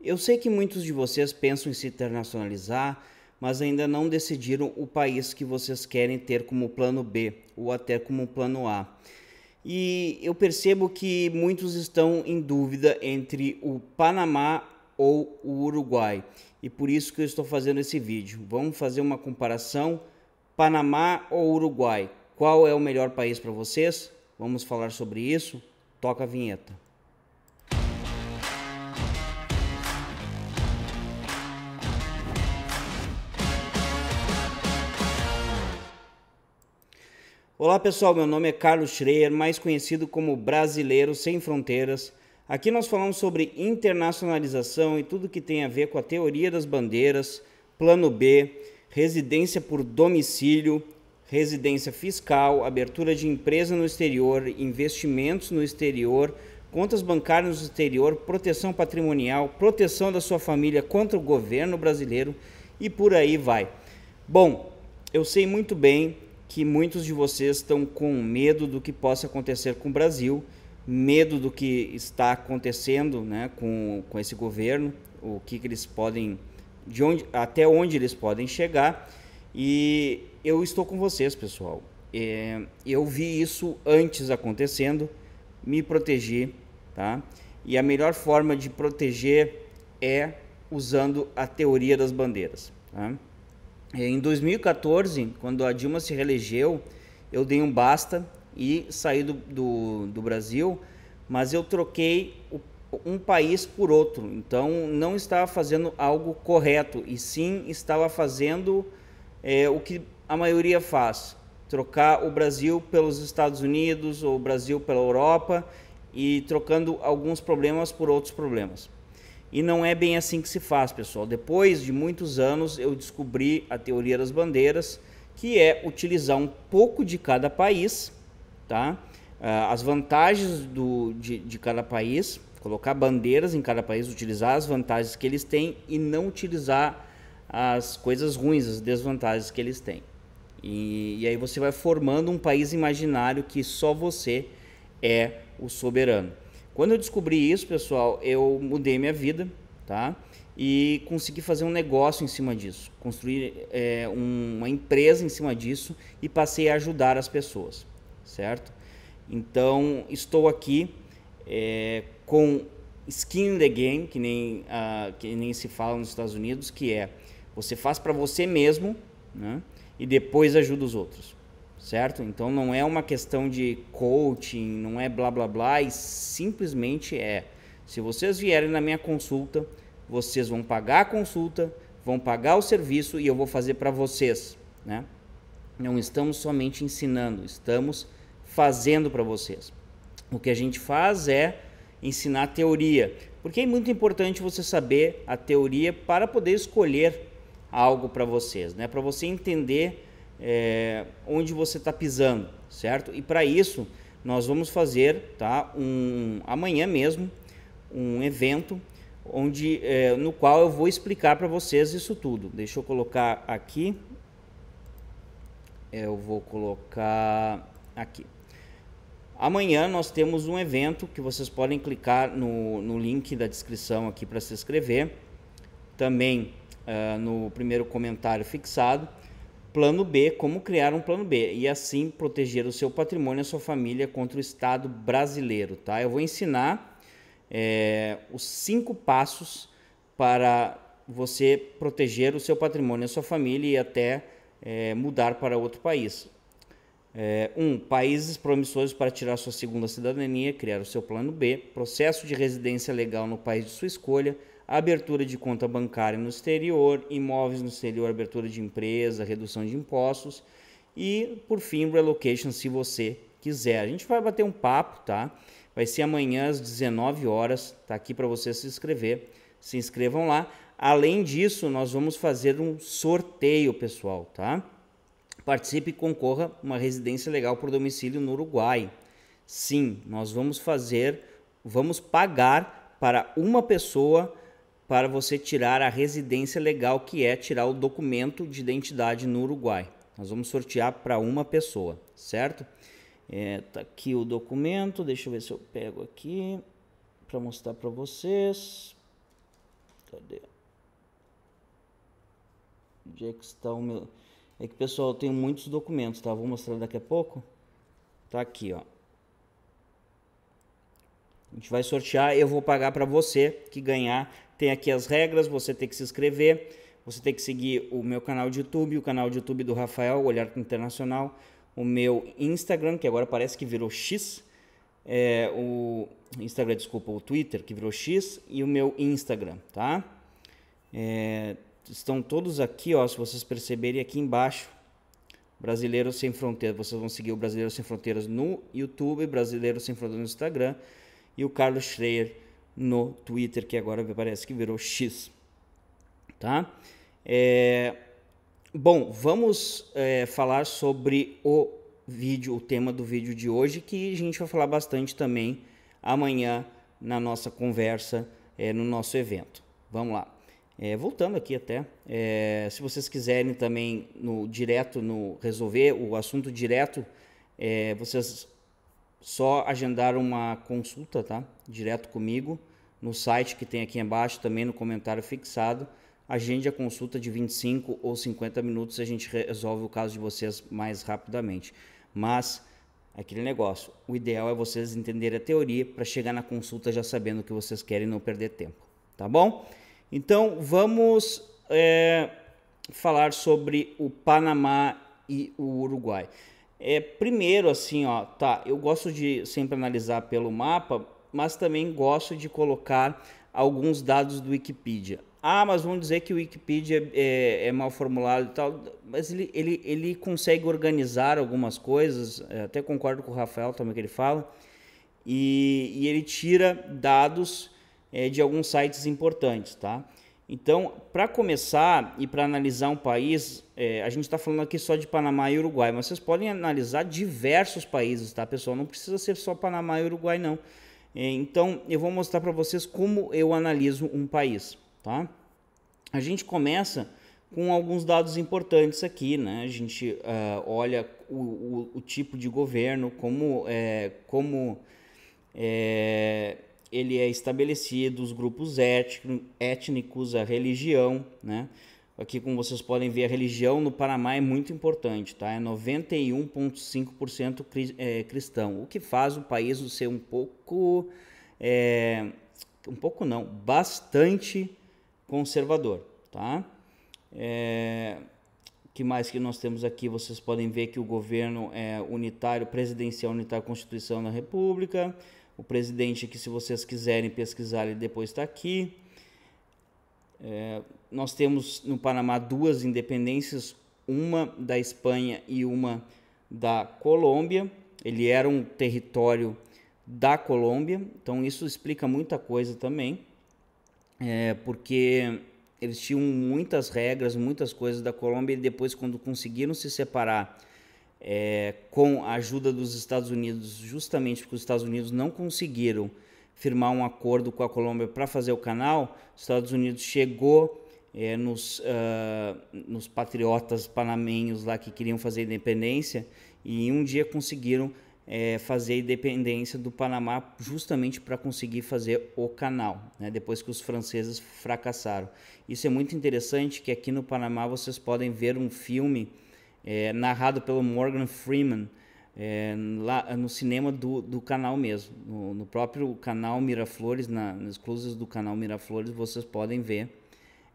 Eu sei que muitos de vocês pensam em se internacionalizar, mas ainda não decidiram o país que vocês querem ter como plano B ou até como plano A. E eu percebo que muitos estão em dúvida entre o Panamá ou o Uruguai. E por isso que eu estou fazendo esse vídeo. Vamos fazer uma comparação Panamá ou Uruguai? Qual é o melhor país para vocês? Vamos falar sobre isso. Toca a vinheta. Olá pessoal, meu nome é Carlos Schreier, mais conhecido como Brasileiro Sem Fronteiras. Aqui nós falamos sobre internacionalização e tudo que tem a ver com a teoria das bandeiras, plano B, residência por domicílio, residência fiscal, abertura de empresa no exterior, investimentos no exterior, contas bancárias no exterior, proteção patrimonial, proteção da sua família contra o governo brasileiro e por aí vai. Bom, eu sei muito bem que muitos de vocês estão com medo do que possa acontecer com o Brasil, medo do que está acontecendo né, com, com esse governo, o que, que eles podem, de onde, até onde eles podem chegar. E eu estou com vocês, pessoal. É, eu vi isso antes acontecendo, me protegi, tá? E a melhor forma de proteger é usando a teoria das bandeiras. Tá? É, em 2014, quando a Dilma se reelegeu, eu dei um basta e saí do, do, do Brasil, mas eu troquei o, um país por outro. Então, não estava fazendo algo correto, e sim estava fazendo é, o que a maioria faz: trocar o Brasil pelos Estados Unidos ou o Brasil pela Europa e trocando alguns problemas por outros problemas. E não é bem assim que se faz, pessoal. Depois de muitos anos, eu descobri a teoria das bandeiras, que é utilizar um pouco de cada país, tá? Ah, as vantagens do, de, de cada país, colocar bandeiras em cada país, utilizar as vantagens que eles têm e não utilizar as coisas ruins, as desvantagens que eles têm. E, e aí você vai formando um país imaginário que só você é o soberano. Quando eu descobri isso, pessoal, eu mudei minha vida, tá? E consegui fazer um negócio em cima disso, construir é, uma empresa em cima disso e passei a ajudar as pessoas, certo? Então, estou aqui é, com skin in the game, que nem, uh, que nem se fala nos Estados Unidos, que é você faz para você mesmo né? e depois ajuda os outros certo? Então não é uma questão de coaching, não é blá blá blá, e simplesmente é. Se vocês vierem na minha consulta, vocês vão pagar a consulta, vão pagar o serviço e eu vou fazer para vocês, né? Não estamos somente ensinando, estamos fazendo para vocês. O que a gente faz é ensinar a teoria, porque é muito importante você saber a teoria para poder escolher algo para vocês, né? Para você entender é, onde você está pisando, certo? E para isso nós vamos fazer, tá? Um amanhã mesmo um evento onde é, no qual eu vou explicar para vocês isso tudo. Deixa eu colocar aqui. É, eu vou colocar aqui. Amanhã nós temos um evento que vocês podem clicar no, no link da descrição aqui para se inscrever. Também uh, no primeiro comentário fixado. Plano B, como criar um plano B e assim proteger o seu patrimônio e a sua família contra o Estado brasileiro, tá? Eu vou ensinar é, os cinco passos para você proteger o seu patrimônio e a sua família e até é, mudar para outro país. É, um, países promissores para tirar sua segunda cidadania, criar o seu plano B, processo de residência legal no país de sua escolha, abertura de conta bancária no exterior, imóveis no exterior, abertura de empresa, redução de impostos e, por fim, relocation, se você quiser. A gente vai bater um papo, tá? Vai ser amanhã às 19 horas, tá aqui para você se inscrever. Se inscrevam lá. Além disso, nós vamos fazer um sorteio, pessoal, tá? Participe e concorra uma residência legal por domicílio no Uruguai. Sim, nós vamos fazer, vamos pagar para uma pessoa para você tirar a residência legal, que é tirar o documento de identidade no Uruguai. Nós vamos sortear para uma pessoa, certo? É, tá aqui o documento, deixa eu ver se eu pego aqui para mostrar para vocês. Cadê? Onde é que está o meu... É que, pessoal, eu tenho muitos documentos, tá? Vou mostrar daqui a pouco. Tá aqui, ó. A gente vai sortear, eu vou pagar para você que ganhar tem aqui as regras, você tem que se inscrever, você tem que seguir o meu canal de YouTube, o canal de YouTube do Rafael, Olhar Internacional, o meu Instagram, que agora parece que virou X, é, o Instagram, desculpa, o Twitter, que virou X, e o meu Instagram, tá? É, estão todos aqui, ó, se vocês perceberem aqui embaixo, Brasileiros Sem Fronteiras. Vocês vão seguir o Brasileiros Sem Fronteiras no YouTube, Brasileiros Sem Fronteiras no Instagram e o Carlos Schreier no Twitter, que agora parece que virou X. Tá? É... Bom, vamos é, falar sobre o vídeo, o tema do vídeo de hoje, que a gente vai falar bastante também amanhã na nossa conversa, é, no nosso evento. Vamos lá. É, voltando aqui até, é, se vocês quiserem também no direto, no resolver o assunto direto, é, vocês só agendaram uma consulta, tá? Direto comigo no site que tem aqui embaixo, também no comentário fixado. Agende a consulta de 25 ou 50 minutos, a gente resolve o caso de vocês mais rapidamente. Mas aquele negócio, o ideal é vocês entenderem a teoria para chegar na consulta já sabendo o que vocês querem e não perder tempo, tá bom? Então vamos é, falar sobre o Panamá e o Uruguai. É, primeiro assim, ó, tá, eu gosto de sempre analisar pelo mapa mas também gosto de colocar alguns dados do Wikipedia. Ah, mas vamos dizer que o Wikipedia é, é, mal formulado e tal, mas ele, ele, ele consegue organizar algumas coisas, é, até concordo com o Rafael também que ele fala, e, e ele tira dados é, de alguns sites importantes, tá? Então, para começar e para analisar um país, é, a gente está falando aqui só de Panamá e Uruguai, mas vocês podem analisar diversos países, tá, pessoal? Não precisa ser só Panamá e Uruguai, não. É, então eu vou mostrar para vocês como eu analiso um país, tá? A gente começa com alguns dados importantes aqui, né? A gente uh, olha o, o, o, tipo de governo, como, é, como é, ele é estabelecido, os grupos étnico, étnicos, a religião, né? Aqui, como vocês podem ver, a religião no Panamá é muito importante, tá? É 91,5% é, cristão, o que faz o país ser um pouco, é, um pouco não, bastante conservador, tá? É, que mais que nós temos aqui? Vocês podem ver que o governo é unitário, presidencial unitário, Constituição da República. O presidente que, se vocês quiserem pesquisar, ele depois está aqui. É, nós temos no Panamá duas independências, uma da Espanha e uma da Colômbia. Ele era um território da Colômbia, então isso explica muita coisa também, é, porque eles tinham muitas regras, muitas coisas da Colômbia e depois, quando conseguiram se separar é, com a ajuda dos Estados Unidos, justamente porque os Estados Unidos não conseguiram firmar um acordo com a Colômbia para fazer o canal, os Estados Unidos chegou é, nos, uh, nos patriotas panamenhos lá que queriam fazer independência e um dia conseguiram é, fazer a independência do Panamá justamente para conseguir fazer o canal, né? depois que os franceses fracassaram. Isso é muito interessante que aqui no Panamá vocês podem ver um filme é, narrado pelo Morgan Freeman, é, lá no cinema do, do canal mesmo. No, no próprio canal Miraflores, na, nas cruzes do canal Miraflores, vocês podem ver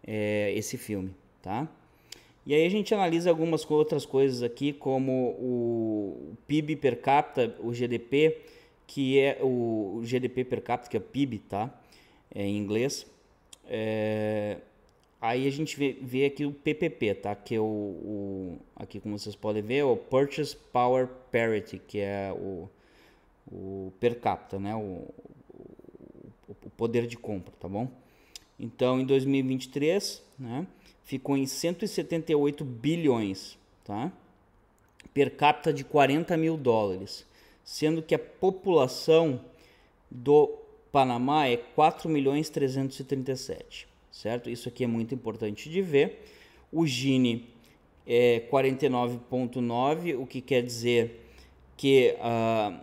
é, esse filme, tá? E aí a gente analisa algumas outras coisas aqui, como o PIB per capita, o GDP, que é o, o GDP per capita, que é o PIB, tá? É em inglês. É, Aí a gente vê, vê aqui o PPP, tá? Que é o, o, aqui como vocês podem ver, é o Purchase Power Parity, que é o, o per capita, né? O, o, o poder de compra, tá bom? Então, em 2023, né? Ficou em 178 bilhões, tá? Per capita de 40 mil dólares, sendo que a população do Panamá é 4 milhões 337 certo? Isso aqui é muito importante de ver. O Gini é 49,9, o que quer dizer que uh,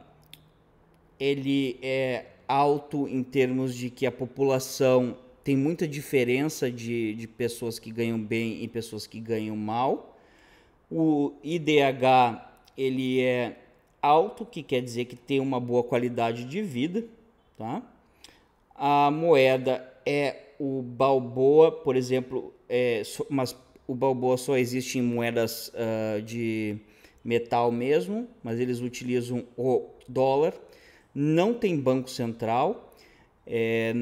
ele é alto em termos de que a população tem muita diferença de, de pessoas que ganham bem e pessoas que ganham mal. O IDH ele é alto, que quer dizer que tem uma boa qualidade de vida, tá? A moeda é o Balboa, por exemplo, é, so, mas o Balboa só existe em moedas uh, de metal mesmo, mas eles utilizam o dólar. Não tem banco central, é,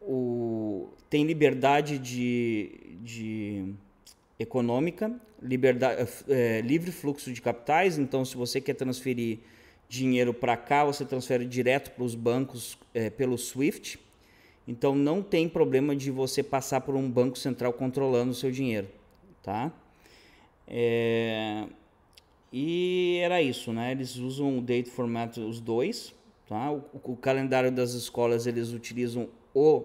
o, tem liberdade de, de econômica, liberdade, é, livre fluxo de capitais. Então, se você quer transferir dinheiro para cá, você transfere direto para os bancos é, pelo SWIFT. Então não tem problema de você passar por um banco central controlando o seu dinheiro, tá? É... E era isso, né? Eles usam o date format os dois, tá? O, o, calendário das escolas eles utilizam o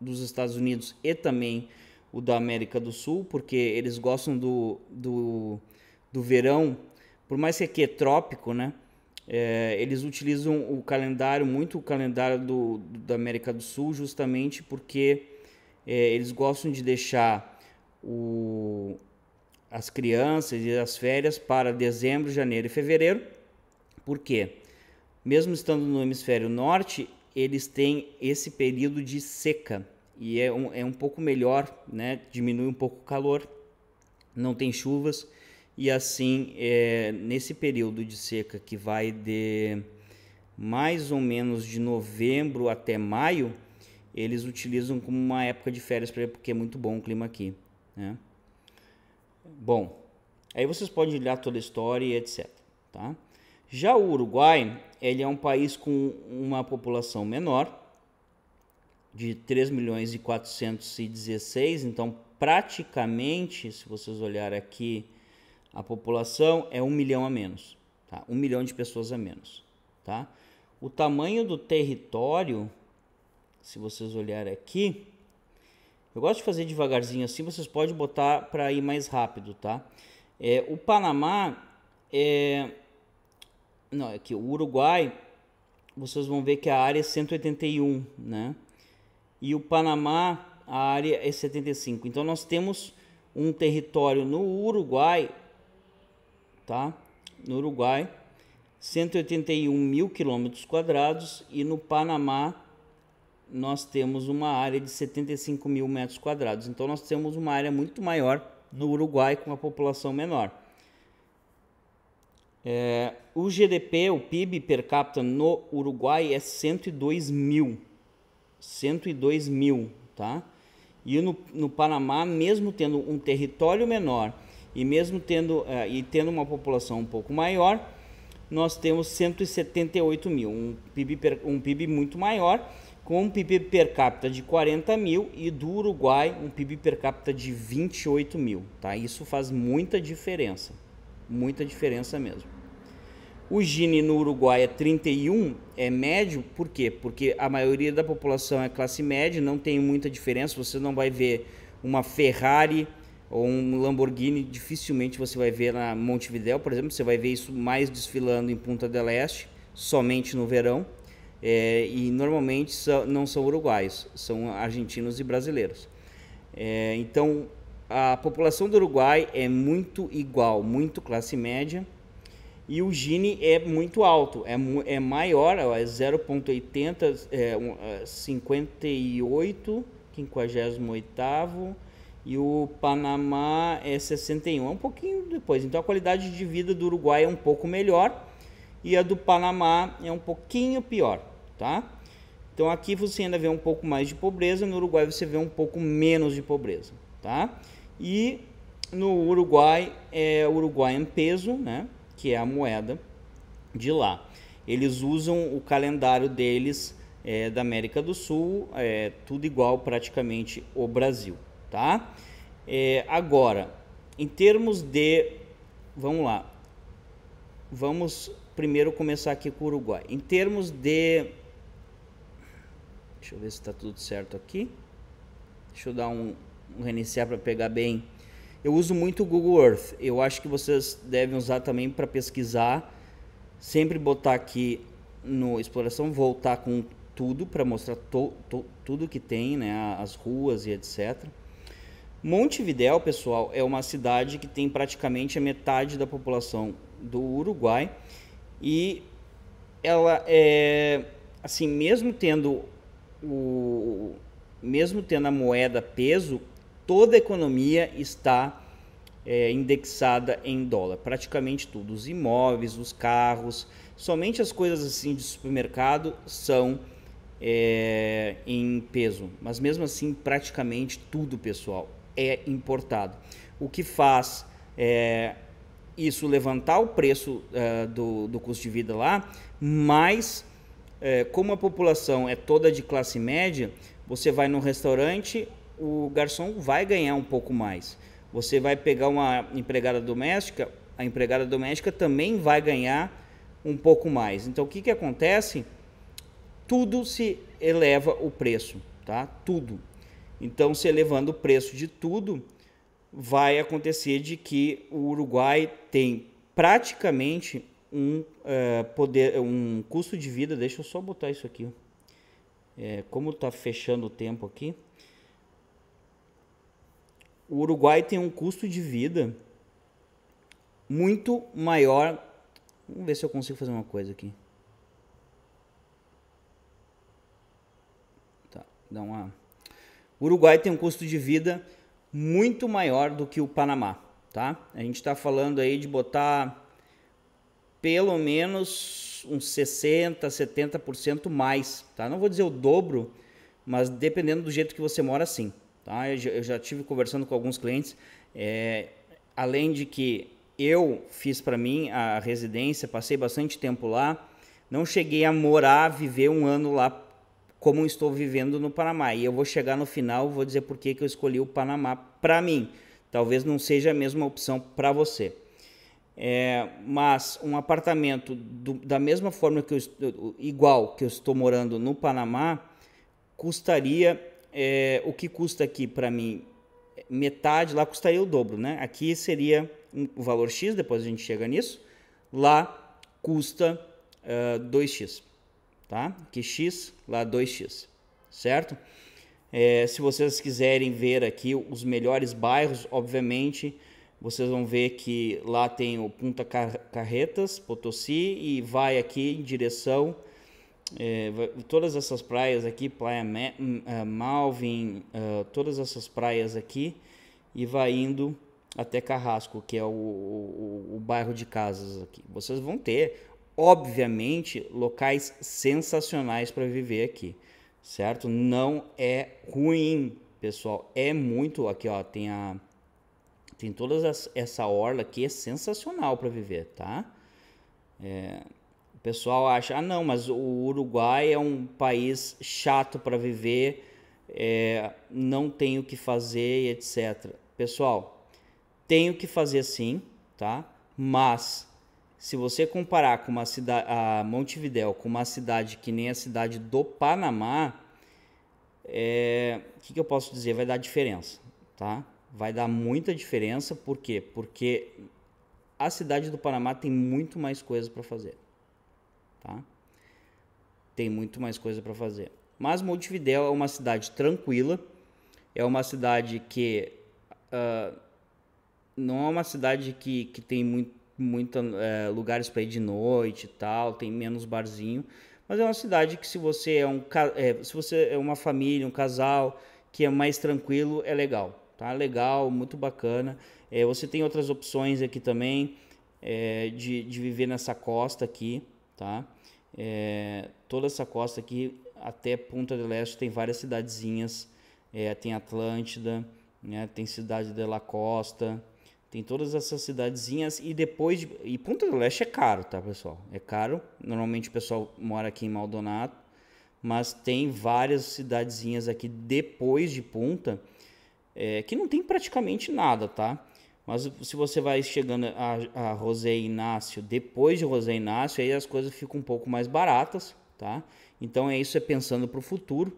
dos Estados Unidos e também o da América do Sul, porque eles gostam do, do, do verão, por mais que aqui é, é trópico, né? É, eles utilizam o calendário, muito o calendário do, do da América do Sul, justamente porque é, eles gostam de deixar o, as crianças e as férias para dezembro, janeiro e fevereiro. Por quê? Mesmo estando no hemisfério norte, eles têm esse período de seca e é um, é um pouco melhor, né? diminui um pouco o calor, não tem chuvas e assim, é, nesse período de seca que vai de mais ou menos de novembro até maio, eles utilizam como uma época de férias porque é muito bom o clima aqui. Né? Bom, aí vocês podem olhar toda a história e etc. Tá? Já o Uruguai, ele é um país com uma população menor, de 3 milhões e 416, então praticamente, se vocês olharem aqui, a população é um milhão a menos, tá? Um milhão de pessoas a menos, tá? O tamanho do território, se vocês olharem aqui, eu gosto de fazer devagarzinho assim, vocês podem botar para ir mais rápido, tá? É, o Panamá é... Não, aqui, é o Uruguai, vocês vão ver que a área é 181, né? E o Panamá, a área é 75. Então nós temos um território no Uruguai tá? No Uruguai, 181 mil quilômetros quadrados e no Panamá nós temos uma área de 75 mil metros quadrados. Então nós temos uma área muito maior no Uruguai com a população menor. É, o GDP, o PIB per capita no Uruguai é 102 mil, 102 mil, tá? E no, no Panamá, mesmo tendo um território menor e mesmo tendo, uh, e tendo uma população um pouco maior, nós temos 178 mil, um PIB, per, um PIB muito maior, com um PIB per capita de 40 mil e do Uruguai um PIB per capita de 28 mil. Tá? Isso faz muita diferença, muita diferença mesmo. O Gini no Uruguai é 31, é médio, por quê? Porque a maioria da população é classe média, não tem muita diferença, você não vai ver uma Ferrari ou um Lamborghini dificilmente você vai ver na Montevidéu, por exemplo, você vai ver isso mais desfilando em Punta del Este, somente no verão, é, e normalmente são, não são uruguaios, são argentinos e brasileiros. É, então, a população do Uruguai é muito igual, muito classe média, e o Gini é muito alto, é, é maior, é 0,80, é, 58, 58 é e o Panamá é 61, é um pouquinho depois. Então a qualidade de vida do Uruguai é um pouco melhor e a do Panamá é um pouquinho pior, tá? Então aqui você ainda vê um pouco mais de pobreza, no Uruguai você vê um pouco menos de pobreza, tá? E no Uruguai é Uruguai em peso, né? Que é a moeda de lá. Eles usam o calendário deles é, da América do Sul, é tudo igual praticamente o Brasil tá? É, agora, em termos de, vamos lá, vamos primeiro começar aqui com o Uruguai. Em termos de, deixa eu ver se está tudo certo aqui. Deixa eu dar um, um reiniciar para pegar bem. Eu uso muito o Google Earth. Eu acho que vocês devem usar também para pesquisar. Sempre botar aqui no exploração, voltar com tudo para mostrar to, to, tudo que tem, né? As ruas e etc. Montevidéu, pessoal, é uma cidade que tem praticamente a metade da população do Uruguai e ela é assim, mesmo tendo o mesmo tendo a moeda peso, toda a economia está é, indexada em dólar, praticamente tudo, os imóveis, os carros, somente as coisas assim de supermercado são é, em peso, mas mesmo assim praticamente tudo, pessoal, é importado. O que faz é, isso levantar o preço é, do, do custo de vida lá, mas é, como a população é toda de classe média, você vai no restaurante, o garçom vai ganhar um pouco mais. Você vai pegar uma empregada doméstica, a empregada doméstica também vai ganhar um pouco mais. Então o que, que acontece? Tudo se eleva o preço, tá? Tudo. Então, se elevando o preço de tudo, vai acontecer de que o Uruguai tem praticamente um, eh, poder, um custo de vida. Deixa eu só botar isso aqui. É, como está fechando o tempo aqui. O Uruguai tem um custo de vida muito maior. Vamos ver se eu consigo fazer uma coisa aqui. Tá, dá uma. O Uruguai tem um custo de vida muito maior do que o Panamá, tá? A gente está falando aí de botar pelo menos uns 60, 70% mais, tá? Não vou dizer o dobro, mas dependendo do jeito que você mora, sim, tá? Eu já tive conversando com alguns clientes, é, além de que eu fiz para mim a residência, passei bastante tempo lá, não cheguei a morar, viver um ano lá como estou vivendo no Panamá. E eu vou chegar no final, vou dizer por que eu escolhi o Panamá para mim. Talvez não seja a mesma opção para você. É, mas um apartamento do, da mesma forma que eu, igual que eu estou morando no Panamá custaria é, o que custa aqui para mim metade lá custaria o dobro, né? Aqui seria um, o valor x, depois a gente chega nisso. Lá custa uh, 2x tá? Que x lá 2x, certo? É, se vocês quiserem ver aqui os melhores bairros, obviamente, vocês vão ver que lá tem o Punta Carretas, Potosí, e vai aqui em direção. É, todas essas praias aqui, Praia hum, é, Malvin, uh, todas essas praias aqui, e vai indo até Carrasco, que é o, o, o, bairro de casas aqui. Vocês vão ter, obviamente, locais sensacionais para viver aqui, certo? Não é ruim, pessoal. É muito aqui, ó, tem a tem toda essa orla aqui é sensacional para viver, tá? É, o pessoal acha, ah, não, mas o Uruguai é um país chato para viver, é, não tem o que fazer, etc. Pessoal, tem o que fazer sim, tá? Mas se você comparar com uma cidade, a Montevidéu com uma cidade que nem a cidade do Panamá, o é, que, que eu posso dizer? Vai dar diferença, tá? Vai dar muita diferença, por quê? Porque a cidade do Panamá tem muito mais coisas para fazer, tá? Tem muito mais coisa para fazer. Mas Montevidéu é uma cidade tranquila, é uma cidade que uh, não é uma cidade que, que tem muito muitos é, eh, lugares para ir de noite e tal, tem menos barzinho. Mas é uma cidade que se você é um é, se você é uma família, um casal que é mais tranquilo, é legal, tá? Legal, muito bacana. É, você tem outras opções aqui também de, de viver nessa costa aqui, tá? toda essa costa aqui até Punta do Leste tem várias cidadezinhas, tem Atlântida, né? Tem cidade de La Costa, tem todas essas cidadezinhas e depois. De, e Ponta do Leste é caro, tá, pessoal? É caro. Normalmente o pessoal mora aqui em Maldonado, mas tem várias cidadezinhas aqui depois de Ponta é, que não tem praticamente nada, tá? Mas se você vai chegando a, a Rosé Inácio, depois de Rosé Inácio, aí as coisas ficam um pouco mais baratas, tá? Então é isso, é pensando para o futuro.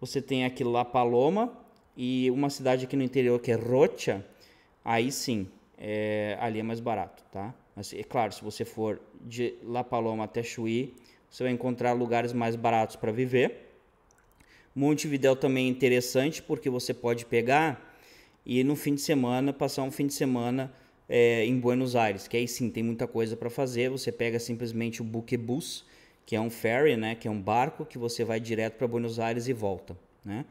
Você tem aqui La Paloma e uma cidade aqui no interior que é Rocha aí sim, é, ali é mais barato, tá? Mas, é claro, se você for de La Paloma até Chuí, você vai encontrar lugares mais baratos para viver. Montevidéu também é interessante porque você pode pegar e no fim de semana passar um fim de semana é, em Buenos Aires, que aí sim tem muita coisa para fazer. Você pega simplesmente o buquebus, que é um ferry, né, que é um barco que você vai direto para Buenos Aires e volta, né?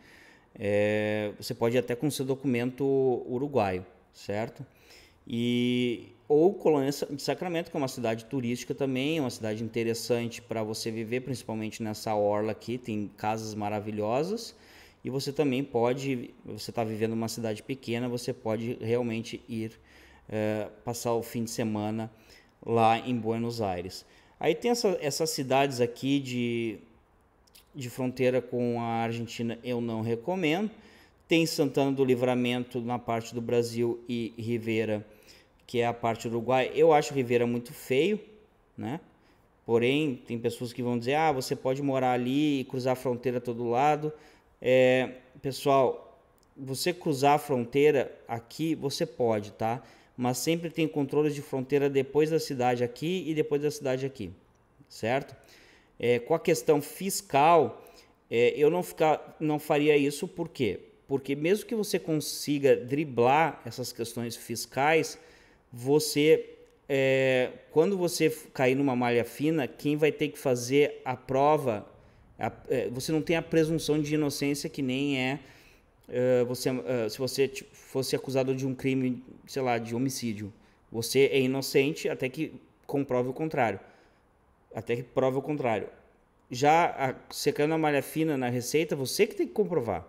É, você pode ir até com seu documento uruguaio certo? E ou Colônia de Sacramento, que é uma cidade turística também, uma cidade interessante para você viver, principalmente nessa orla aqui, tem casas maravilhosas. E você também pode, você está vivendo uma cidade pequena, você pode realmente ir é, passar o fim de semana lá em Buenos Aires. Aí tem essa, essas cidades aqui de, de fronteira com a Argentina, eu não recomendo tem Santana do Livramento na parte do Brasil e Rivera, que é a parte do Uruguai. Eu acho Rivera muito feio, né? Porém, tem pessoas que vão dizer: ah, você pode morar ali e cruzar a fronteira todo lado. É, pessoal, você cruzar a fronteira aqui, você pode, tá? Mas sempre tem controles de fronteira depois da cidade aqui e depois da cidade aqui, certo? É, com a questão fiscal, é, eu não, ficar, não faria isso porque porque mesmo que você consiga driblar essas questões fiscais, você é, quando você cair numa malha fina, quem vai ter que fazer a prova? A, é, você não tem a presunção de inocência que nem é, é você, é, se você fosse acusado de um crime, sei lá, de homicídio. Você é inocente até que comprove o contrário. Até que prove o contrário. Já a, malha fina na receita, você que tem que comprovar.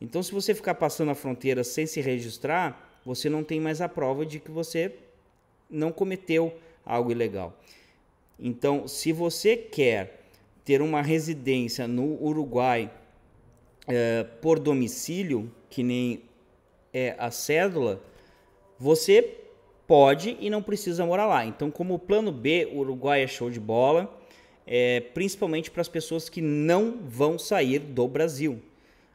Então, se você ficar passando a fronteira sem se registrar, você não tem mais a prova de que você não cometeu algo ilegal. Então, se você quer ter uma residência no Uruguai é, por domicílio, que nem é a cédula, você pode e não precisa morar lá. Então, como plano B, o Uruguai é show de bola, é, principalmente para as pessoas que não vão sair do Brasil.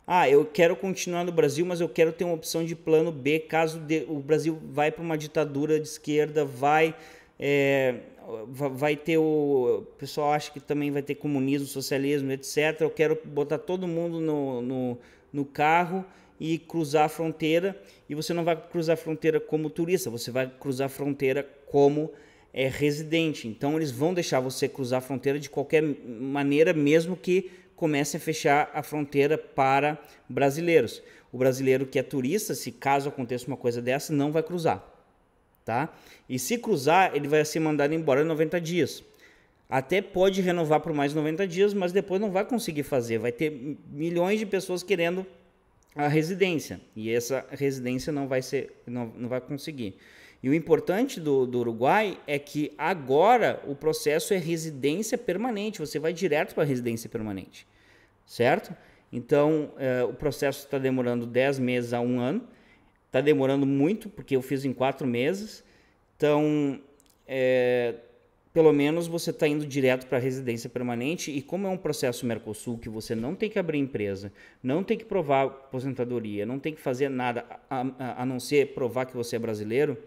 Ah, eu quero continuar no Brasil, mas eu quero ter uma opção de plano B caso de, o Brasil vai para uma ditadura de esquerda, vai é, vai ter o, o pessoal acha que também vai ter comunismo, socialismo, etc. Eu quero botar todo mundo no, no, no carro e cruzar a fronteira. E você não vai cruzar a fronteira como turista, você vai cruzar a fronteira como é, residente. Então eles vão deixar você cruzar a fronteira de qualquer maneira, mesmo que comece a fechar a fronteira para brasileiros. O brasileiro que é turista, se caso aconteça uma coisa dessa, não vai cruzar, tá? E se cruzar, ele vai ser mandado embora em 90 dias. Até pode renovar por mais 90 dias, mas depois não vai conseguir fazer. Vai ter milhões de pessoas querendo a residência e essa residência não vai ser, não, não vai conseguir. E o importante do, do, Uruguai é que agora o processo é residência permanente, você vai direto para a residência permanente certo? Então, é, o processo está demorando 10 meses a um ano. Está demorando muito, porque eu fiz em quatro meses. Então, é, pelo menos você está indo direto para a residência permanente. E como é um processo Mercosul que você não tem que abrir empresa, não tem que provar aposentadoria, não tem que fazer nada a, a, a não ser provar que você é brasileiro,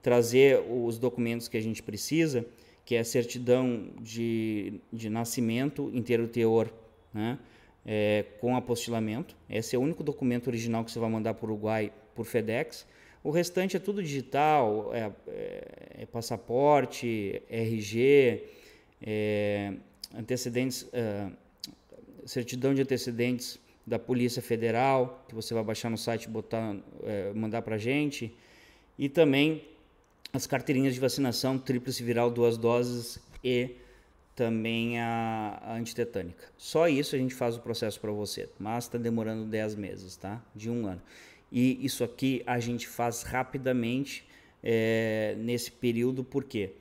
trazer os documentos que a gente precisa, que é certidão de, de nascimento, inteiro teor, né? é, com apostilamento. Esse é o único documento original que você vai mandar para o Uruguai por FedEx. O restante é tudo digital, é, é, é passaporte, RG, é, antecedentes, é, certidão de antecedentes da Polícia Federal, que você vai baixar no site, botar, mandar para a gente, e também as carteirinhas de vacinação tríplice viral, duas doses e também a, a antitetânica. Só isso a gente faz o processo para você, mas está demorando 10 meses, tá? De um ano. E isso aqui a gente faz rapidamente é, nesse período, por quê?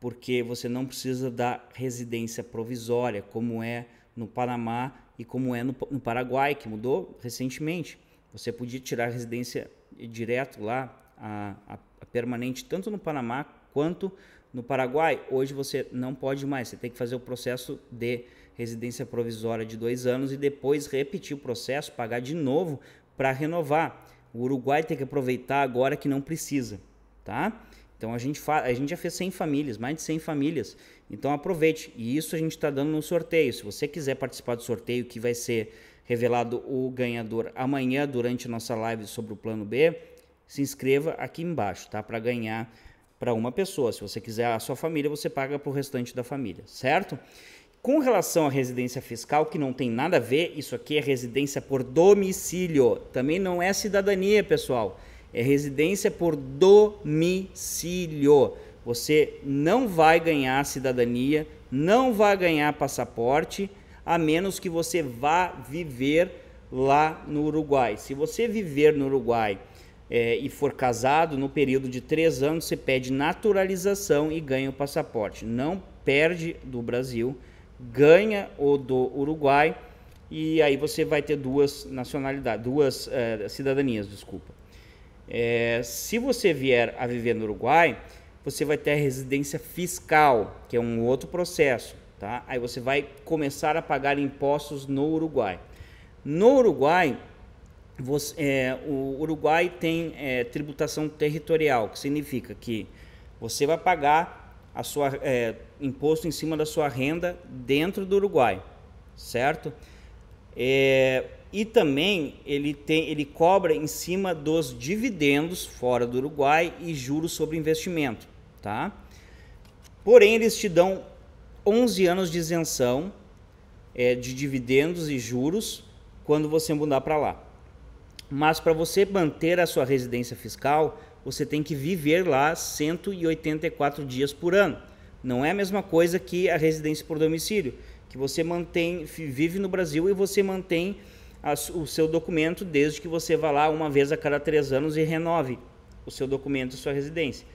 Porque você não precisa da residência provisória, como é no Panamá e como é no, no Paraguai, que mudou recentemente. Você podia tirar a residência direto lá, a, a, a permanente, tanto no Panamá quanto no no Paraguai, hoje você não pode mais, você tem que fazer o processo de residência provisória de dois anos e depois repetir o processo, pagar de novo para renovar. O Uruguai tem que aproveitar agora que não precisa, tá? Então a gente, a gente já fez 100 famílias, mais de 100 famílias. Então aproveite. E isso a gente está dando no sorteio. Se você quiser participar do sorteio, que vai ser revelado o ganhador amanhã durante a nossa live sobre o plano B, se inscreva aqui embaixo, tá? Para ganhar para uma pessoa. Se você quiser a sua família, você paga para o restante da família, certo? Com relação à residência fiscal, que não tem nada a ver, isso aqui é residência por domicílio. Também não é cidadania, pessoal. É residência por domicílio. Você não vai ganhar cidadania, não vai ganhar passaporte, a menos que você vá viver lá no Uruguai. Se você viver no Uruguai é, e for casado, no período de três anos você pede naturalização e ganha o passaporte. Não perde do Brasil, ganha o do Uruguai e aí você vai ter duas nacionalidades, duas é, cidadanias, desculpa. É, se você vier a viver no Uruguai, você vai ter a residência fiscal, que é um outro processo, tá? Aí você vai começar a pagar impostos no Uruguai. No Uruguai, você, é, o Uruguai tem é, tributação territorial, que significa que você vai pagar a sua é, imposto em cima da sua renda dentro do Uruguai, certo? É, e também ele tem, ele cobra em cima dos dividendos fora do Uruguai e juros sobre investimento, tá? Porém eles te dão 11 anos de isenção é, de dividendos e juros quando você mudar para lá. Mas para você manter a sua residência fiscal, você tem que viver lá 184 dias por ano. Não é a mesma coisa que a residência por domicílio, que você mantém, vive no Brasil e você mantém a, o seu documento desde que você vá lá uma vez a cada três anos e renove o seu documento e sua residência.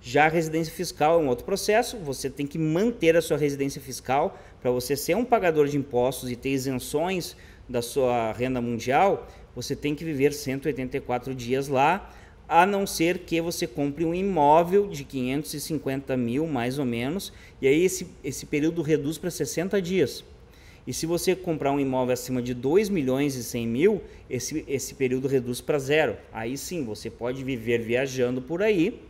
Já a residência fiscal é um outro processo, você tem que manter a sua residência fiscal para você ser um pagador de impostos e ter isenções da sua renda mundial, você tem que viver 184 dias lá, a não ser que você compre um imóvel de 550 mil, mais ou menos, e aí esse, esse período reduz para 60 dias. E se você comprar um imóvel acima de 2 milhões e 100 mil, esse, esse período reduz para zero. Aí sim, você pode viver viajando por aí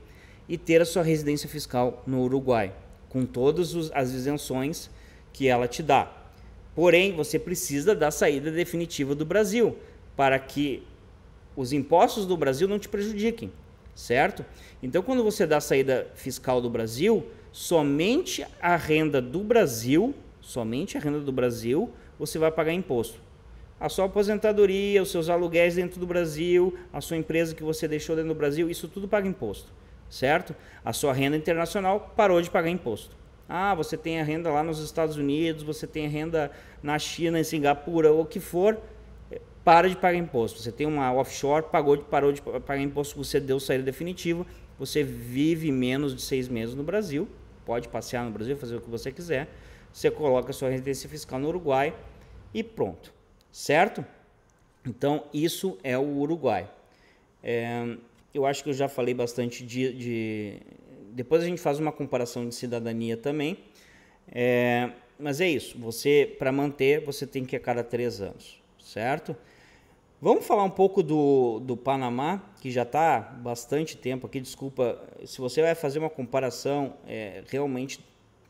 e ter a sua residência fiscal no Uruguai, com todas os, as isenções que ela te dá. Porém, você precisa da saída definitiva do Brasil para que os impostos do Brasil não te prejudiquem, certo? Então, quando você dá a saída fiscal do Brasil, somente a renda do Brasil, somente a renda do Brasil, você vai pagar imposto. A sua aposentadoria, os seus aluguéis dentro do Brasil, a sua empresa que você deixou dentro do Brasil, isso tudo paga imposto, certo? A sua renda internacional parou de pagar imposto. Ah, você tem a renda lá nos Estados Unidos, você tem a renda na China, em Singapura, ou o que for, para de pagar imposto. Você tem uma offshore, pagou de, parou de pagar imposto, você deu saída definitiva, você vive menos de seis meses no Brasil, pode passear no Brasil, fazer o que você quiser, você coloca sua residência fiscal no Uruguai e pronto, certo? Então, isso é o Uruguai. É, eu acho que eu já falei bastante de, de, Depois a gente faz uma comparação de cidadania também. É, mas é isso. Você, para manter, você tem que ir a cada três anos, certo? Vamos falar um pouco do, do Panamá, que já está bastante tempo aqui. Desculpa, se você vai fazer uma comparação, é, realmente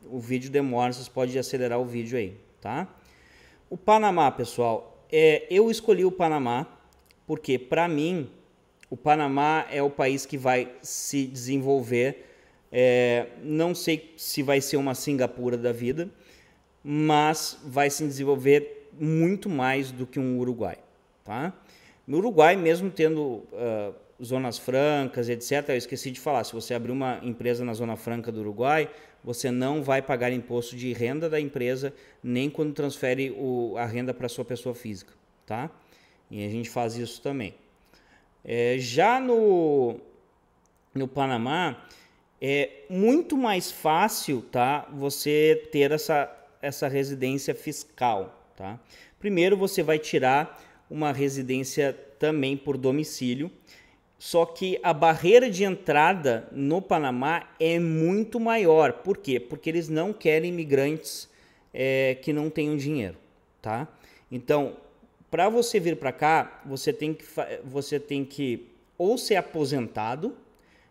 o vídeo demora, vocês podem acelerar o vídeo aí, tá? O Panamá, pessoal, é, eu escolhi o Panamá porque, para mim, o Panamá é o país que vai se desenvolver. É, não sei se vai ser uma Singapura da vida, mas vai se desenvolver muito mais do que um Uruguai. Tá? No Uruguai, mesmo tendo uh, zonas francas, etc., eu esqueci de falar, se você abrir uma empresa na zona franca do Uruguai, você não vai pagar imposto de renda da empresa, nem quando transfere o, a renda para sua pessoa física. Tá? E a gente faz isso também. É, já no, no Panamá, é muito mais fácil tá, você ter essa, essa residência fiscal. Tá? Primeiro, você vai tirar uma residência também por domicílio. Só que a barreira de entrada no Panamá é muito maior. Por quê? Porque eles não querem imigrantes é, que não tenham dinheiro, tá? Então, para você vir para cá, você tem, que, você tem que ou ser aposentado,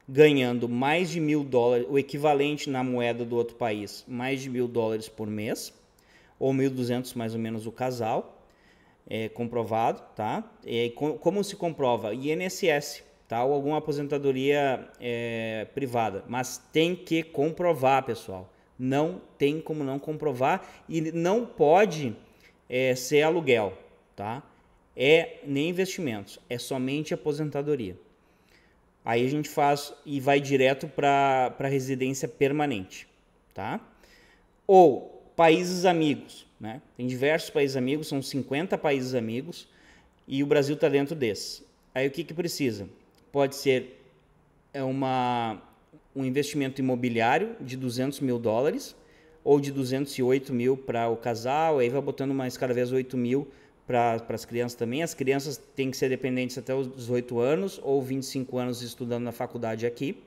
ganhando mais de mil dólares, o equivalente na moeda do outro país, mais de mil dólares por mês, ou 1.200 mais ou menos o casal, é, comprovado, tá? E como se comprova? INSS, tá? Ou alguma aposentadoria é, privada. Mas tem que comprovar, pessoal. Não tem como não comprovar e não pode é, ser aluguel, tá? É nem investimentos, é somente aposentadoria. Aí a gente faz e vai direto para residência permanente, tá? Ou países amigos. Né? Tem diversos países amigos, são 50 países amigos, e o Brasil está dentro desses. Aí o que, que precisa? Pode ser é uma, um investimento imobiliário de 200 mil dólares, ou de 208 mil para o casal, aí vai botando mais cada vez 8 mil para as crianças também. As crianças têm que ser dependentes até os 18 anos ou 25 anos estudando na faculdade aqui.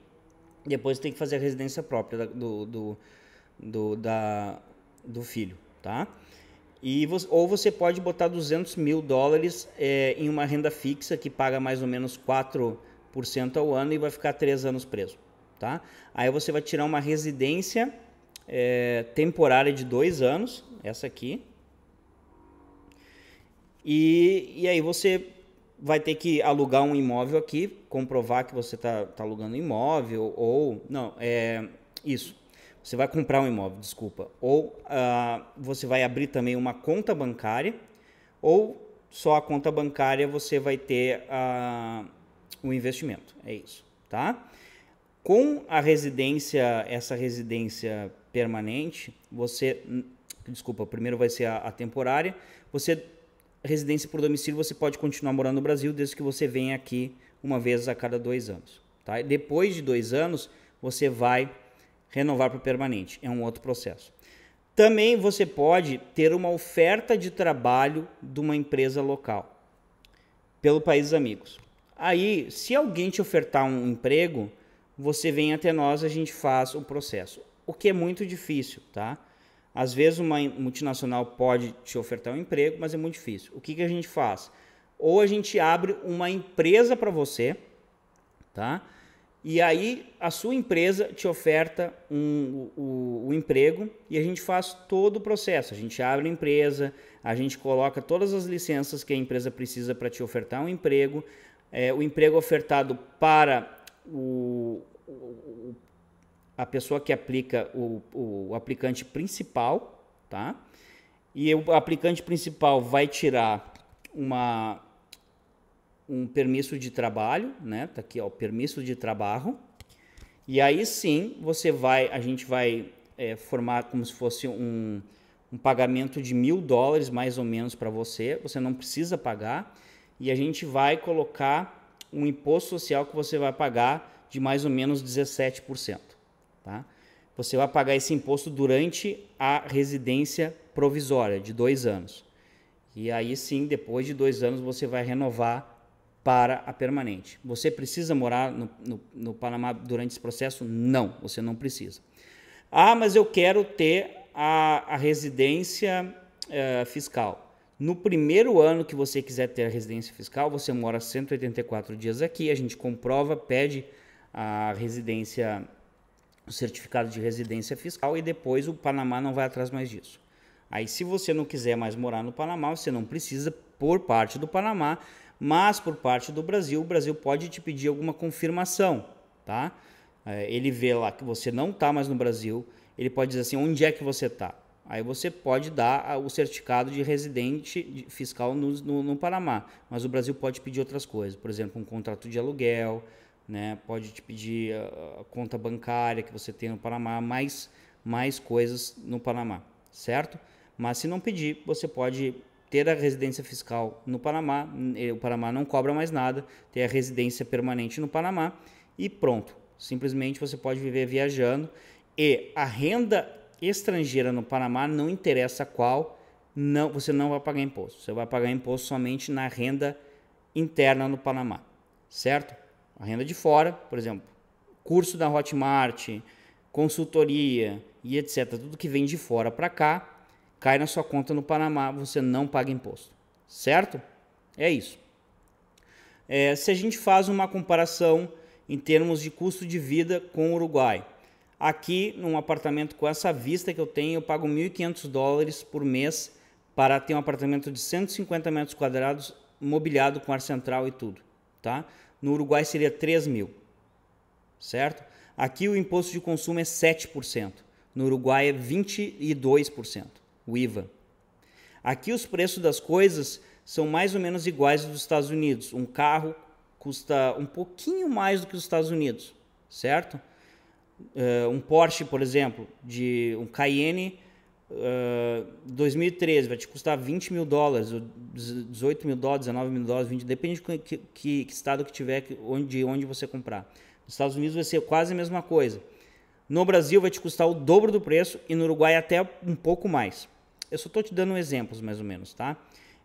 Depois tem que fazer a residência própria do, do, do da, do filho, tá? E você, ou você pode botar 200 mil dólares é, em uma renda fixa que paga mais ou menos 4% ao ano e vai ficar 3 anos preso, tá? Aí você vai tirar uma residência é, temporária de 2 anos, essa aqui. E, e aí você vai ter que alugar um imóvel aqui, comprovar que você está tá alugando imóvel ou... Não, é isso você vai comprar um imóvel, desculpa. Ou uh, você vai abrir também uma conta bancária, ou só a conta bancária você vai ter ah, o uh, um investimento. É isso, tá? Com a residência, essa residência permanente, você. Desculpa, primeiro vai ser a, a temporária. Você. Residência por domicílio, você pode continuar morando no Brasil desde que você venha aqui uma vez a cada dois anos. Tá? E depois de dois anos, você vai renovar para o permanente. É um outro processo. Também você pode ter uma oferta de trabalho de uma empresa local pelo país amigos. Aí, se alguém te ofertar um emprego, você vem até nós, a gente faz o processo. O que é muito difícil, tá? Às vezes uma multinacional pode te ofertar um emprego, mas é muito difícil. O que, que a gente faz? Ou a gente abre uma empresa para você, tá? E aí a sua empresa te oferta um, o, o, emprego e a gente faz todo o processo. A gente abre a empresa, a gente coloca todas as licenças que a empresa precisa para te ofertar um emprego. É, o emprego ofertado para o, o, a pessoa que aplica, o, aplicante principal, tá? E o aplicante principal vai tirar uma, um permisso de trabalho, né? Tá aqui, ó, o permisso de trabalho. E aí sim, você vai, a gente vai é, formar como se fosse um, um pagamento de mil dólares mais ou menos para você. Você não precisa pagar e a gente vai colocar um imposto social que você vai pagar de mais ou menos 17%, tá? Você vai pagar esse imposto durante a residência provisória de dois anos. E aí sim, depois de dois anos, você vai renovar para a permanente. Você precisa morar no, no, no, Panamá durante esse processo? Não, você não precisa. Ah, mas eu quero ter a, a residência uh, fiscal. No primeiro ano que você quiser ter a residência fiscal, você mora 184 dias aqui, a gente comprova, pede a residência, o certificado de residência fiscal e depois o Panamá não vai atrás mais disso. Aí, se você não quiser mais morar no Panamá, você não precisa, por parte do Panamá, mas por parte do Brasil, o Brasil pode te pedir alguma confirmação, tá? É, ele vê lá que você não está mais no Brasil, ele pode dizer assim, onde é que você está? Aí você pode dar ah, o certificado de residente fiscal no, no, no, Panamá, mas o Brasil pode pedir outras coisas, por exemplo, um contrato de aluguel, né? pode te pedir ah, a, conta bancária que você tem no Panamá, mais, mais coisas no Panamá, certo? Mas se não pedir, você pode ter a residência fiscal no Panamá, eh, o Panamá não cobra mais nada, ter a residência permanente no Panamá e pronto. Simplesmente você pode viver viajando e a renda estrangeira no Panamá não interessa qual, não, você não vai pagar imposto. Você vai pagar imposto somente na renda interna no Panamá, certo? A renda de fora, por exemplo, curso da Hotmart, consultoria e etc, tudo que vem de fora para cá, cai na sua conta no Panamá, você não paga imposto, certo? É isso. É, se a gente faz uma comparação em termos de custo de vida com o Uruguai, aqui num apartamento com essa vista que eu tenho, eu pago 1.500 dólares por mês para ter um apartamento de 150 metros quadrados mobiliado com ar central e tudo, tá? No Uruguai seria 3 mil, certo? Aqui o imposto de consumo é 7%, no Uruguai é 22% o IVA. Aqui os preços das coisas são mais ou menos iguais dos Estados Unidos. Um carro custa um pouquinho mais do que os Estados Unidos, certo? Uh, um Porsche, por exemplo, de um Cayenne uh, eh, 2013 vai te custar 20 mil dólares, 18 mil dólares, 19 mil dólares, 20, depende de que, que, que estado que tiver, que, onde, onde você comprar. Nos Estados Unidos vai ser quase a mesma coisa. No Brasil vai te custar o dobro do preço e no Uruguai até um pouco mais. Eu só estou te dando exemplos, mais ou menos, tá?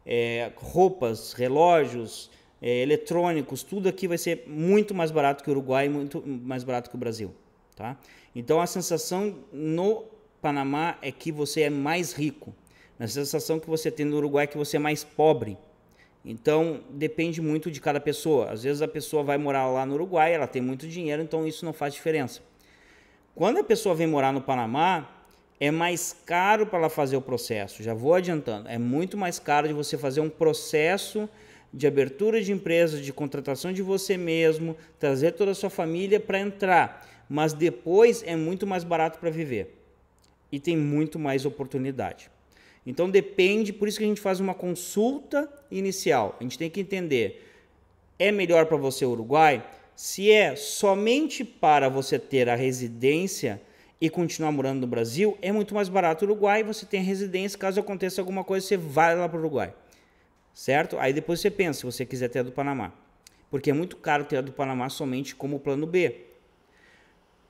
É, roupas, relógios, é, eletrônicos, tudo aqui vai ser muito mais barato que o Uruguai, muito mais barato que o Brasil, tá? Então a sensação no Panamá é que você é mais rico. A sensação que você tem no Uruguai é que você é mais pobre. Então depende muito de cada pessoa. Às vezes a pessoa vai morar lá no Uruguai, ela tem muito dinheiro, então isso não faz diferença. Quando a pessoa vem morar no Panamá, é mais caro para ela fazer o processo. Já vou adiantando, é muito mais caro de você fazer um processo de abertura de empresa, de contratação de você mesmo, trazer toda a sua família para entrar, mas depois é muito mais barato para viver e tem muito mais oportunidade. Então depende, por isso que a gente faz uma consulta inicial. A gente tem que entender é melhor para você o Uruguai? Se é somente para você ter a residência, e continuar morando no Brasil, é muito mais barato o Uruguai, você tem residência, caso aconteça alguma coisa, você vai lá para o Uruguai. Certo? Aí depois você pensa, se você quiser ter a do Panamá. Porque é muito caro ter a do Panamá somente como plano B.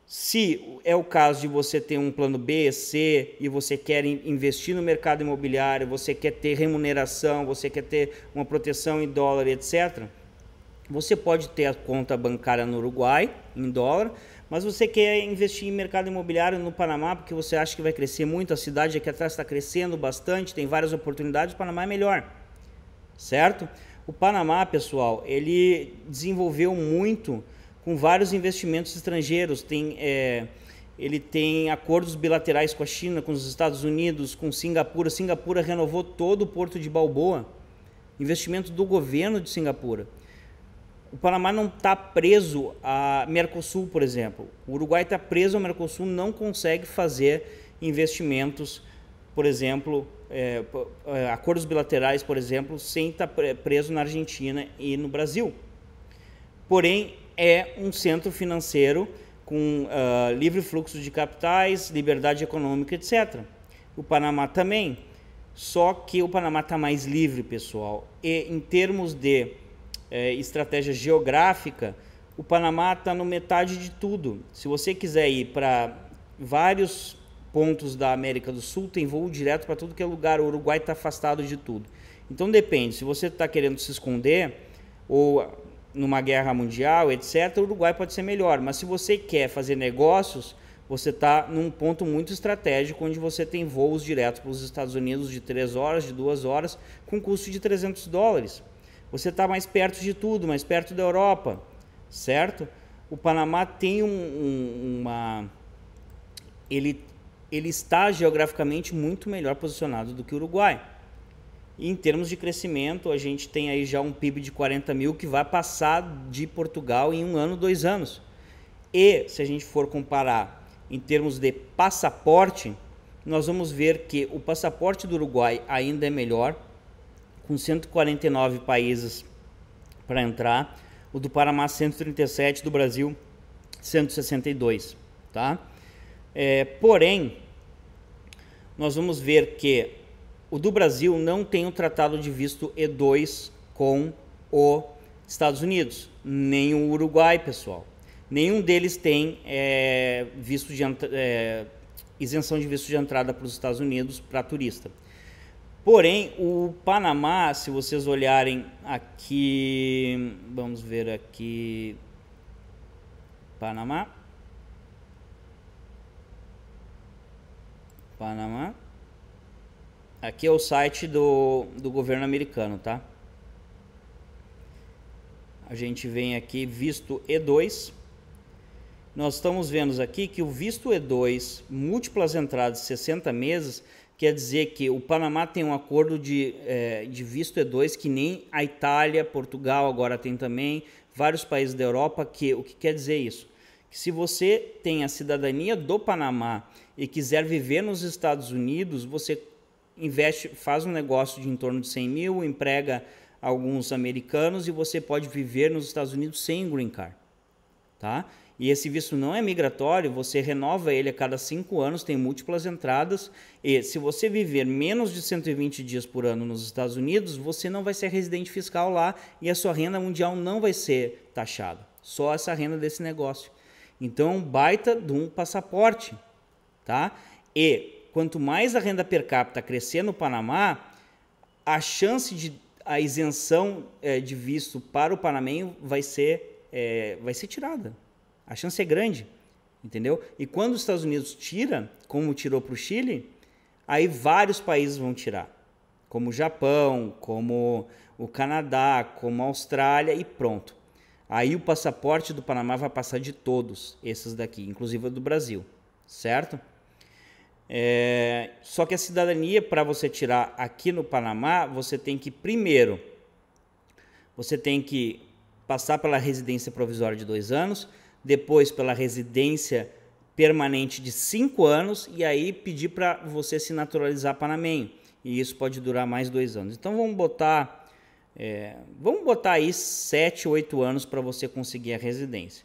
Se é o caso de você ter um plano B, C e você quer investir no mercado imobiliário, você quer ter remuneração, você quer ter uma proteção em dólar, etc., você pode ter a conta bancária no Uruguai, em dólar, mas você quer investir em mercado imobiliário no Panamá porque você acha que vai crescer muito, a cidade aqui atrás está crescendo bastante, tem várias oportunidades, o Panamá é melhor, certo? O Panamá, pessoal, ele desenvolveu muito com vários investimentos estrangeiros, tem... É, ele tem acordos bilaterais com a China, com os Estados Unidos, com Singapura. Singapura renovou todo o porto de Balboa, investimento do governo de Singapura o Panamá não está preso a Mercosul, por exemplo. O Uruguai está preso ao Mercosul, não consegue fazer investimentos, por exemplo, é, é acordos bilaterais, por exemplo, sem estar tá preso na Argentina e no Brasil. Porém, é um centro financeiro com uh, livre fluxo de capitais, liberdade econômica, etc. O Panamá também. Só que o Panamá está mais livre, pessoal. E em termos de é, estratégia geográfica, o Panamá está no metade de tudo. Se você quiser ir para vários pontos da América do Sul, tem voo direto para tudo que é lugar. O Uruguai está afastado de tudo. Então depende. Se você está querendo se esconder ou numa guerra mundial, etc., o Uruguai pode ser melhor. Mas se você quer fazer negócios, você está num ponto muito estratégico, onde você tem voos diretos para os Estados Unidos de 3 horas, de 2 horas, com custo de 300 dólares. Você está mais perto de tudo, mais perto da Europa, certo? O Panamá tem um, um, uma. Ele, ele está geograficamente muito melhor posicionado do que o Uruguai. E em termos de crescimento, a gente tem aí já um PIB de 40 mil que vai passar de Portugal em um ano, dois anos. E se a gente for comparar em termos de passaporte, nós vamos ver que o passaporte do Uruguai ainda é melhor com 149 países para entrar, o do Paraná 137, do Brasil 162, tá? É, porém, nós vamos ver que o do Brasil não tem o tratado de visto E2 com os Estados Unidos, nem o Uruguai, pessoal. Nenhum deles tem é, visto de, é, isenção de visto de entrada para os Estados Unidos para turista. Porém, o Panamá, se vocês olharem aqui, vamos ver aqui, Panamá, Panamá, aqui é o site do, do governo americano, tá? A gente vem aqui, visto E2, nós estamos vendo aqui que o visto E2, múltiplas entradas 60 meses, quer dizer que o Panamá tem um acordo de, é, de visto E2 que nem a Itália, Portugal agora tem também, vários países da Europa, que o que quer dizer isso? Que se você tem a cidadania do Panamá e quiser viver nos Estados Unidos, você investe, faz um negócio de em torno de 100 mil, emprega alguns americanos e você pode viver nos Estados Unidos sem green card, tá? E esse visto não é migratório, você renova ele a cada cinco anos, tem múltiplas entradas. E se você viver menos de 120 dias por ano nos Estados Unidos, você não vai ser residente fiscal lá e a sua renda mundial não vai ser taxada. Só essa renda desse negócio. Então, baita de um passaporte, tá? E quanto mais a renda per capita crescer no Panamá, a chance de a isenção é, de visto para o panameño vai ser é, vai ser tirada. A chance é grande, entendeu? E quando os Estados Unidos tira, como tirou para o Chile, aí vários países vão tirar, como o Japão, como o Canadá, como a Austrália e pronto. Aí o passaporte do Panamá vai passar de todos esses daqui, inclusive do Brasil, certo? É, só que a cidadania para você tirar aqui no Panamá, você tem que primeiro, você tem que passar pela residência provisória de dois anos, depois pela residência permanente de cinco anos e aí pedir para você se naturalizar panamenho. E isso pode durar mais dois anos. Então vamos botar, é, vamos botar aí sete, oito anos para você conseguir a residência.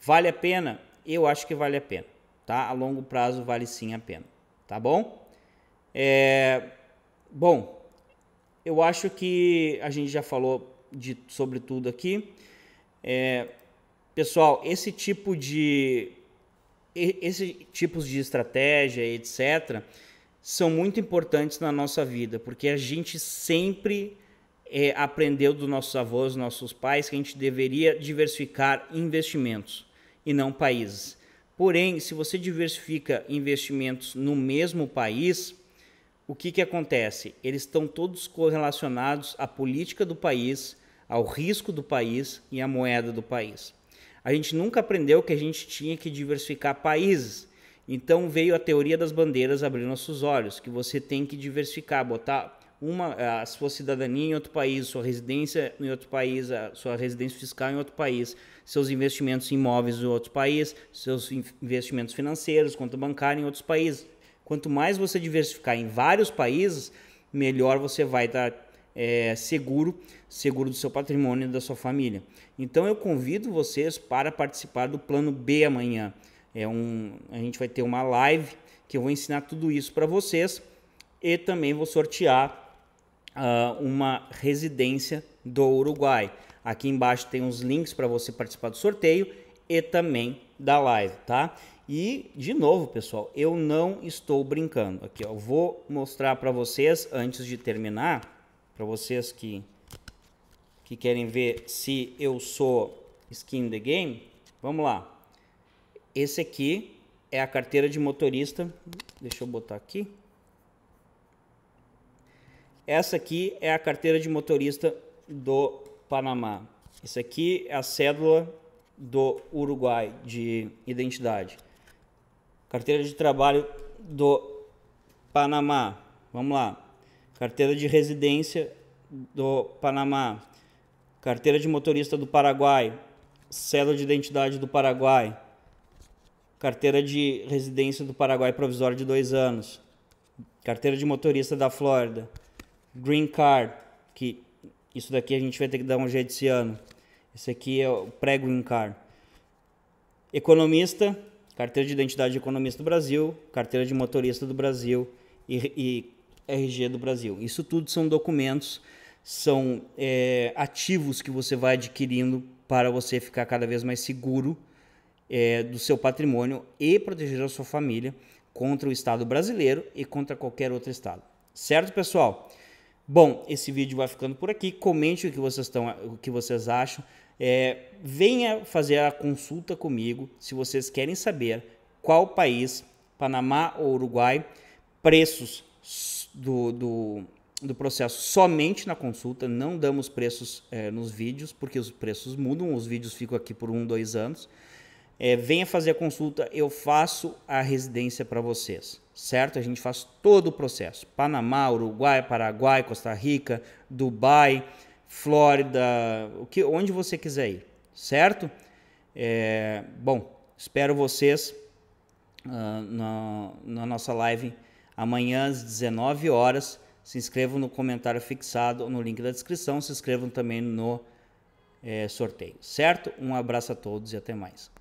Vale a pena? Eu acho que vale a pena, tá? A longo prazo vale sim a pena, tá bom? É, bom, eu acho que a gente já falou de, sobre tudo aqui. É, Pessoal, esse tipo de esse tipos de estratégia, etc, são muito importantes na nossa vida, porque a gente sempre é, aprendeu dos nossos avós, dos nossos pais, que a gente deveria diversificar investimentos e não países. Porém, se você diversifica investimentos no mesmo país, o que, que acontece? Eles estão todos correlacionados à política do país, ao risco do país e à moeda do país a gente nunca aprendeu que a gente tinha que diversificar países. Então veio a teoria das bandeiras abrir nossos olhos, que você tem que diversificar, botar uma a sua cidadania em outro país, sua residência em outro país, a sua residência fiscal em outro país, seus investimentos em imóveis em outro país, seus investimentos financeiros, conta bancária em outros países. Quanto mais você diversificar em vários países, melhor você vai estar é, seguro, seguro do seu patrimônio e da sua família. Então eu convido vocês para participar do plano B amanhã. É um, a gente vai ter uma live que eu vou ensinar tudo isso para vocês e também vou sortear uh, uma residência do Uruguai. Aqui embaixo tem uns links para você participar do sorteio e também da live, tá? E de novo, pessoal, eu não estou brincando. Aqui, ó, eu vou mostrar para vocês antes de terminar para vocês que que querem ver se eu sou skin the game, vamos lá. Esse aqui é a carteira de motorista. Deixa eu botar aqui. Essa aqui é a carteira de motorista do Panamá. Isso aqui é a cédula do Uruguai de identidade. Carteira de trabalho do Panamá. Vamos lá carteira de residência do Panamá, carteira de motorista do Paraguai, cédula de identidade do Paraguai, carteira de residência do Paraguai provisória de dois anos, carteira de motorista da Flórida, green card, que isso daqui a gente vai ter que dar um jeito esse ano. Esse aqui é o pré-green card. Economista, carteira de identidade de economista do Brasil, carteira de motorista do Brasil e, e RG do Brasil. Isso tudo são documentos, são é, ativos que você vai adquirindo para você ficar cada vez mais seguro é, do seu patrimônio e proteger a sua família contra o Estado brasileiro e contra qualquer outro Estado. Certo, pessoal? Bom, esse vídeo vai ficando por aqui. Comente o que vocês, estão, o que vocês acham. É, venha fazer a consulta comigo se vocês querem saber qual país, Panamá ou Uruguai, preços do, do, do processo somente na consulta, não damos preços é, nos vídeos, porque os preços mudam, os vídeos ficam aqui por um, dois anos. É, venha fazer a consulta, eu faço a residência para vocês, certo? A gente faz todo o processo: Panamá, Uruguai, Paraguai, Costa Rica, Dubai, Flórida, o que, onde você quiser ir, certo? É, bom, espero vocês uh, na, na nossa live amanhã às 19 horas. Se inscrevam no comentário fixado no link da descrição. Se inscrevam também no é, sorteio, certo? Um abraço a todos e até mais.